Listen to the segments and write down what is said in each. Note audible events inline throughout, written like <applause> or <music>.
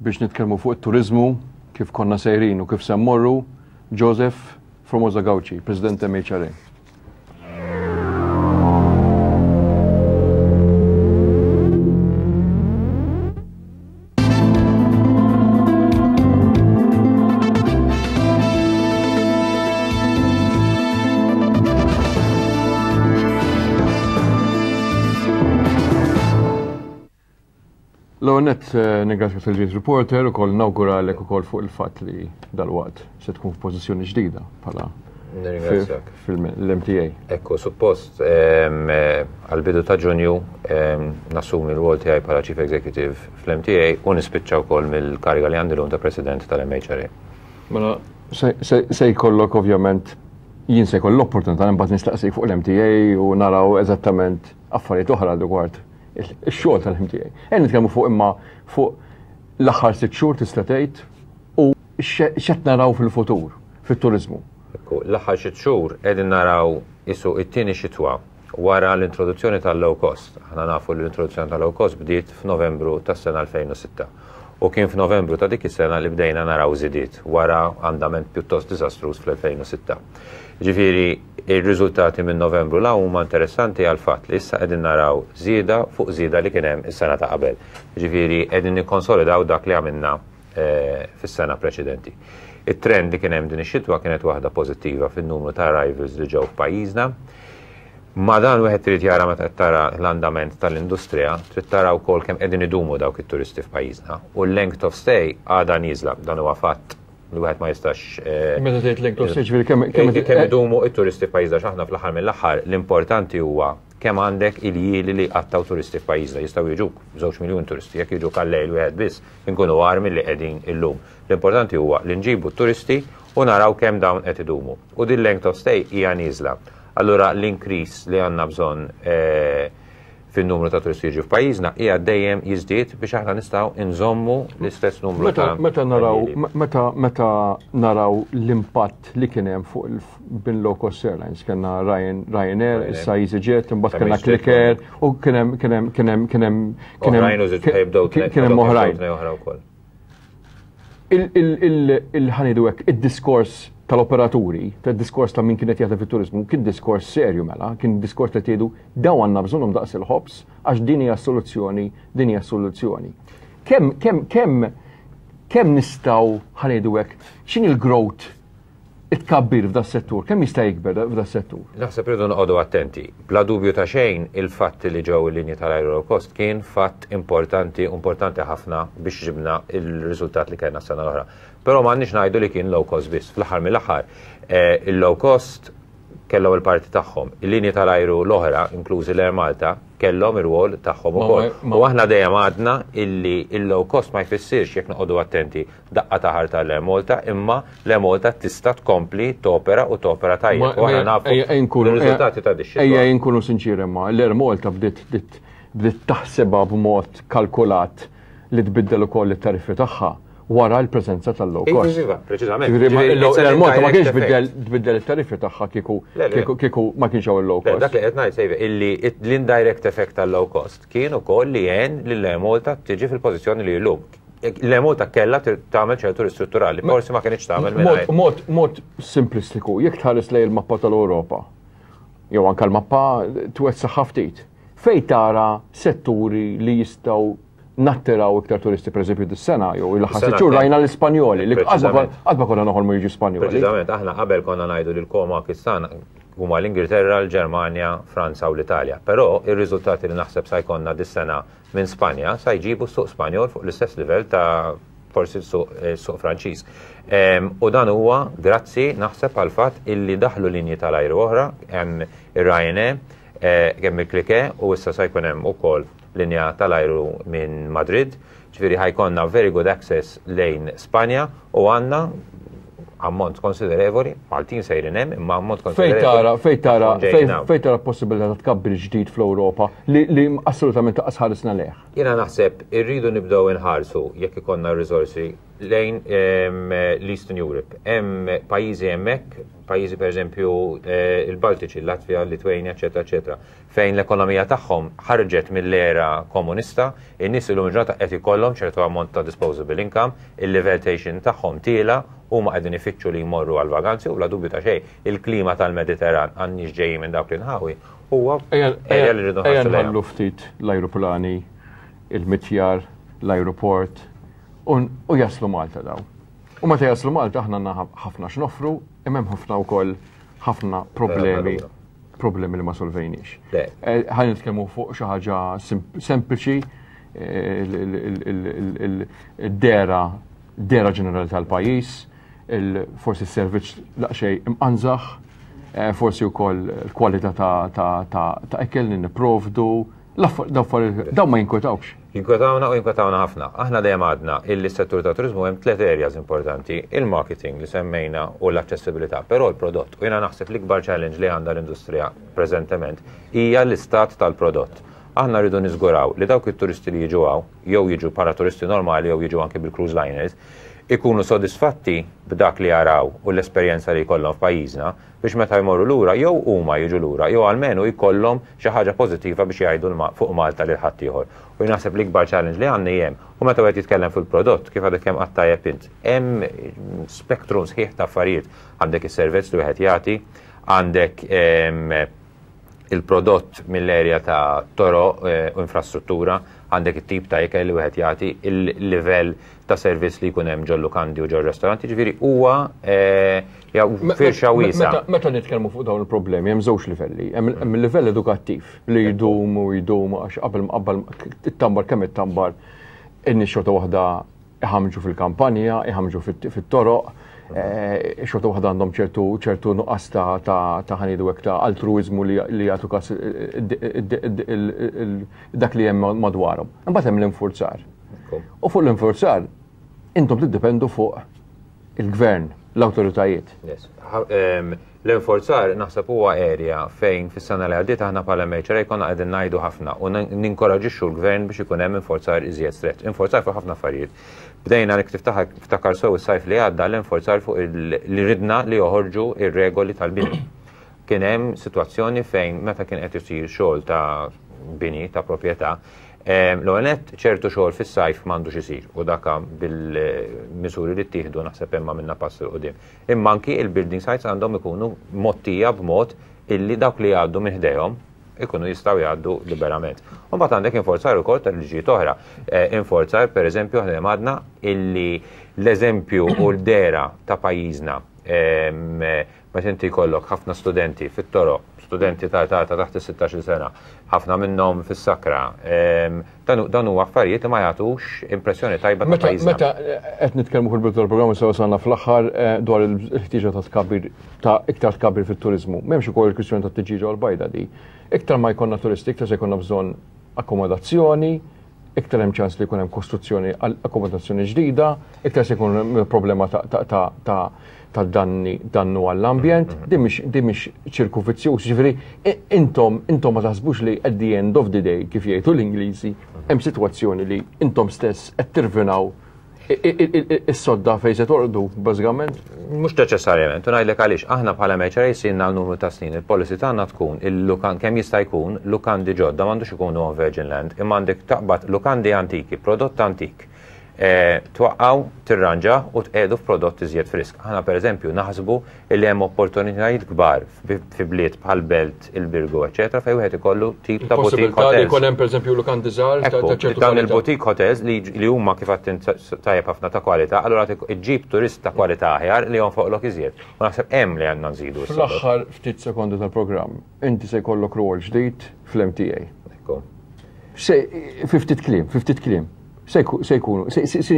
biex nitkellmu fuq it-turizmu kif konna sejrin u kif semmorru Joseph Formosa Gauci, President MHRA. L-għonet eh, negħatka tal-ġiet reporter u koll nawgura l u koll fuq il-fat li dal-waqt se tkun f'pozizjoni ġdida pala fil-MTA. Ekku, suppost, eh, għal-bidu ta' ġunju nasumi il għol tijaj pala Chief Executive fil-MTA u nispiċċaw kol mill-kariga li għandilum ta' President tal-MHRA. Mela, se kollok ovvjament jien se l-opportunità nbagħad nistaqsik fuq l-MTA u naraw eżattament affarijiet oħra dwar il-xogħol tal-ħim tiegħi. Għen nitkellmu fuq imma fuq l-aħħar sitt xhur tista' tgħid u x'qed naraw fil-futur fit-turiżmu. L-aħħar sitt xhur qegħdin naraw isu it-tieni xitwa wara l-introduzzjoni tal-low cost. Aħna nafu l-introduzzjoni tal-low cost bdiet f'Novembru tas-sena 2006 U kien f'Novembru ta' dik is-sena li bdejna naraw żidiet wara andament pjuttost diżastruż fl-2006. Ġifieri ir-riżultati minn Novembru la huma interessanti għal fatt li issa qegħdin naraw żieda fuq żieda li kien hemm is-sena ta' qabel. Ġifieri qegħdin nikkonsolidaw dak li għamilna eh, fis-sena preċedenti. It-trend li kien hemm din ix-xitwa kienet waħda pożittiva fin-numru ta' arrivals li ġew f'pajjiżna Ma dan wieħed trid jara meta tara l-andament tal-industrija, trid tara wkoll kemm qegħdin idumu dawk it-turisti f'pajjiżna. U l-length of stay għada Nizla. dan huwa fatt li wieħed ma jistax. Eh, meta tgħid length of stay ġifieri kemm eh, kemm eh, idumu t-turisti f'pajjiżna x'aħna fl-aħħar mill-aħħar l-importanti huwa kemm għandek il-jili li qattaw turisti f'pajjiżna jistgħu jiġu żewġ miljun turisti jekk jiġu kallejl wieħed biss inkunu armi li qegħdin illum. L-importanti huwa li nġibu t-turisti u naraw kemm dawn qed idumu. U din length of stay hija nieżla. Allura l-inkris li għanna bżon eh, fin numru ta' turisti jiġu f'pajjiżna hija dejjem jiżdied biex aħna nistgħu inżommu l-istess numru ta' meta naraw meta meta naraw l-impatt li kien hemm fuq bin low cost airlines kellna Ryanair, issa EasyJet, imbagħad kellna Click Air u kien hemm kien hemm kien hemm kien hemm kien hemm oħrajn il-ħanidwek, il-diskors tal-operaturi, tal-diskors ta' min kienet jgħata fit-turizmu, kien diskors serju mela, kien diskors li tgħidu daw għanna bżonhom daqs il-ħobs għax din hija soluzzjoni, din hija soluzzjoni. Kemm kemm kem, kem nistgħu ħanejdu hekk x'in il-growth it-kabbir f'da settur, kemm jista' jikber f'da settur? Naħseb rridu noqogħdu attenti. Bla dubju ta' xejn il-fatt li ġew il-linji tal cost kien fatt importanti, importanti ħafna biex ġibna il-riżultat li kellna s-sena l-oħra. Però m'għandniex ngħidu li kien low cost biss. Fl-aħħar mill-aħħar, eh, il-low cost kellhom il-parti tagħhom. il linja tal-ajru l-oħra, inklużi l Malta, kellhom ir-wol tagħhom ukoll. U aħna dejjem għadna illi il-low cost ma jfissirx jekk noqogħdu attenti daqqa taħar tal Malta, imma l Malta tista' tkompli topera u topera tajjeb. U aħna nafu ir-riżultati ta' dixxi. Ejja jinkunu sinċir imma l Malta bdiet bdiet taħsebha b'mod kalkulat li tbiddel ukoll it-tariffi tagħha wara l-prezenza tal-low cost. Preċiżament. ma kienx biddel il tariffi taħħa kiku kieku ma kienx għaw il-low cost. Dak li qed ngħid l-indirect effect tal-low cost kien koll li jgħin lil Malta tiġi fil pozizjoni li l-lum. L-emota kella tamel ċertu ristrutturali, forsi ma kienx tagħmel minn Mod mod simplistiku, jek tħares lej il-mappa tal europa jew anke l-mappa twessa ħaftit, fej tara setturi li jistaw Natteraw iktar turisti per esempio, dis-sena jew il-ħassiċur rajna l-Ispanjoli li għadba konna noħolmu jiġu Spanjoli. Preċiżament aħna qabel konna ngħidu li l-koma kissan huma l-Ingilterra, l-Ġermanja, Franza u l-Italja. Però ir-riżultati li naħseb sa jkollna dis-sena minn Spanja sa jġibu suq Spanjol fuq l-istess livell ta' forsi suq eh, Franċiż. Ehm, u dan huwa grazzi naħseb għal fatt illi daħlu linji tal-ajru oħra, hemm ir-Ryanair, Eh, kemm il-klike u issa sa jkun hemm ukoll linja tal-ajru minn Madrid, ġifieri ħajkonna very good access lejn Spanja u għandna ammont konsiderevoli, għaltin sejrin hemm, imma ammont konsiderevoli. Fejn tara, fejn tara, fejn tara possibilità ta' tkabbir ġdid fl-Ewropa li assolutament taqas leħ. Jiena naħseb irridu nibdew inħarsu jekk ikollna riżorsi lejn l-Eastern Europe. Hemm pajjiżi hemmhekk, pajjiżi pereżempju eh, il-Baltiċi, Latvija, Litwejnja, eċetera, eċetera, fejn l-ekonomija tagħhom ħarġet mill-era komunista, in-nies illum ġrata qed ikollhom ċertu ammont ta' disposable income, il-leveltation tagħhom tiela huma qegħdin ifittxu li jmorru għal vaganzi u la dubju ta' xejn il-klima tal-Mediterran għandix ġejjin minn dawk l-inħawi huwa ejja li l-ajruplani, il-mitjar, l aeroport u jaslu Malta daw. U meta jaslu Malta aħna għandna ħafna x'nofru, hemm ħafna wkoll ħafna problemi eh, problemi li ma solvejniex. Eh, Ħan nitkellmu fuq xi ħaġa sempliċi il-dera eh, dera ġenerali tal-pajis, forsi s servizz laqxej imqanżaħ, forsi u koll kwalità ta' ekel nipprovdu. niprovdu, Daw ma jinkwetawx. Jinkwetawna u jinkwetawna ħafna. Aħna dejjem għadna il-settur ta' turizmu hemm tliet areas importanti, il-marketing li semmejna u l-aċċessibilità, però l-prodott. U jiena naħseb l-ikbar challenge li għandha l-industrija prezentement hija l-istat tal-prodott aħna rridu niżguraw li dawk it-turisti li jiġu għaw, jew jiġu para turisti normali jew jiġu anke bil-cruise liners, ikunu sodisfatti b'dak li jaraw u l-esperjenza li jkollhom f'pajjiżna biex meta jmorru lura jew huma jiġu lura jew għalmenu jkollhom xi ħaġa pożittiva biex jgħidu fuq Malta lil ħadd ieħor. U jnaħseb l-ikbar challenge li għandni hemm u meta wieħed jitkellem fil-prodott kif għadek hemm qatta int. Hemm spektrum sħiħ ta' affarijiet għandek is-servizz li wieħed jagħti, għandek ehm, il-prodott mill-erja ta' toro u eh, infrastruttura għandek it-tip ta' ikel li wieħed jagħti il-livell ta' servizz li jkun hemm ġol lukandi u ġol ristoranti, ġifieri huwa eh, firxa wiesa. Meta nitkellmu fuq dawn il-problemi hemm żewġ livelli, hemm il-livell edukattiv li jdum u jdum għax qabel qabel it-tambar kemm it-tambar in-nixxota wahda iħamġu fil-kampanja, iħamġu fit-toroq Eh, xortu waħda għandhom ċertu ċertu nuqqas ta' ħanidu għek ta' altruizmu li għatu kas eh, dak li hemm madwarhom. Imbagħad hemm l-infurzar. U fuq l-infurzar intom tiddependu fuq il-gvern, l-awtoritajiet. Ehm, l-infurzar naħseb huwa area fejn fis-sena li għaddiet aħna bħala meċer jkun qegħdin ngħidu ħafna u ninkoraġixxu l-gvern biex ikun hemm infurzar iżjed stretch. Infurzar fuq ħafna affarijiet Bdejna niktib ftakar sew is-sajf li għadda l-enforzar fuq li ridna li joħorġu ir-regoli tal-bini. <clears throat> Kien hemm sitwazzjoni fejn meta kien qed isir xogħol ta' bini ta' proprjetà, L-għonet ċertu xogħol fis-sajf m'għandux isir u dakka bil-misuri li ttieħdu naħseb imma minna pass il qudiem Imma anki il-building sites għandhom ikunu mottija b'mod illi dawk li għaddu minn ħdejhom ikunu jistaw jgħaddu liberament. U bat għandek inforzar ukoll kol terġi toħra. Eh, inforzar, per eżempju, ħna madna illi l-eżempju u l-dera ta' pajizna, ma' ehm, eh, tinti kollok ħafna studenti fit toro studenti ta' ta' taħt is-16 sena, ħafna minnhom fis-sakra. Ehm, dan huwa affarijiet li ma jagħtux impressjoni tajba ta' pajjiż. Meta eh, qed nitkellmu kull bit tal-programm sew sanna fl-aħħar eh, dwar il-ħtieġa ta' tkabbir ta' iktar tkabbir fit-turiżmu. M'hemmx ukoll il-kwistjoni ta' tiġiġa għall-bajda di. Iktar ma jkollna turisti, iktar se jkollna bżonn akkomodazzjoni, iktar hemm ċans li jkun hemm kostruzzjoni għall akkomodazzjoni ġdida, iktar se jkun hemm problema ta' danni dannu għall-ambjent, mhm. din mhix ċirku vizzjuż, ġifieri intom intom ma taħsbux li at the end of the day kif jgħidu l-Ingliżi hemm sitwazzjoni li intom stess qed tirvinaw Is-sodda fejn se torqdu, bażikament? Mhux neċessarjament, u ngħidlek għaliex aħna bħala meċer għal numru ta' snin. Il-policy tagħna tkun il-lukan kemm jista' jkun lukandi ġodda m'għandux ikunu on Virgin Land, imma għandek taqbad lukandi antiki, prodott antik Eh, twaqqaw, tirranġa u tqedu f'prodott iżjed frisk. Aħna pereżempju naħsbu li hemm opportunitajiet kbar fi bliet bħal Belt, il-Birgu, eċetera, fejn wieħed ikollu tip ta' butik hotels. Jkun hemm pereżempju lukan diżar ta' ċertu dawn il-butik hotels li huma kif għattin tajjeb ħafna ta' kwalità, allura iġġib turist ta' kwalità aħjar li hom foqlok iżjed. U naħseb hemm li għandna nżidu. Fl-aħħar ftit sekondi tal-programm, inti se jkollok rol ġdid fl-MTA. Fiftit klim, fiftit klim. Sejkunu,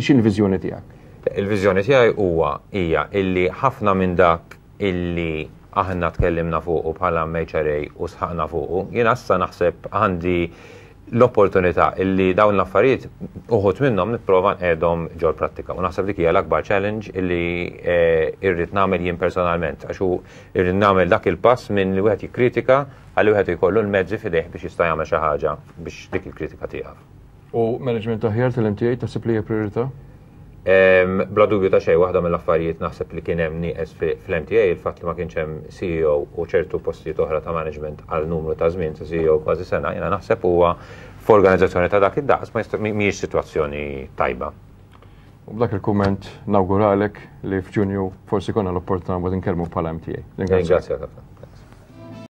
xin il-vizjoni tijak? Il-vizjoni tijaj huwa hija illi ħafna minn dak illi aħna tkellimna fuqu bħala meċarej u sħaqna fuqu, jien assa naħseb għandi l-opportunità illi dawn l-affarijiet uħut minnom nipprova edhom ġol prattika. U naħseb dik hija l-akbar challenge illi eh, irrid nagħmel jien personalment għaxu irrid nagħmel dak il-pass minn li wieħed jikkritika għal wieħed jkollu l-mezzi fideh biex jista' jagħmel xi ħaġa biex dik il-kritika tiegħek. U management taħjar tal-MTA taħseb li hija priorità? Bla dubju ta' xej, waħda mill-affarijiet naħseb li kien hemm nieqes fl-MTA il-fatt li ma kienx hemm CEO u ċertu postijiet oħra ta' management għal numru ta' żmien ta' CEO kważi sena, jiena naħseb huwa f'organizzazzjoni ta' dak id-daqs ma mhijiex situazzjoni tajba. U b'dak il-kumment nawguralek li f'Ġunju forsi konna l-opportunità ma tinkelmu bħala MTA. Ringrazzjak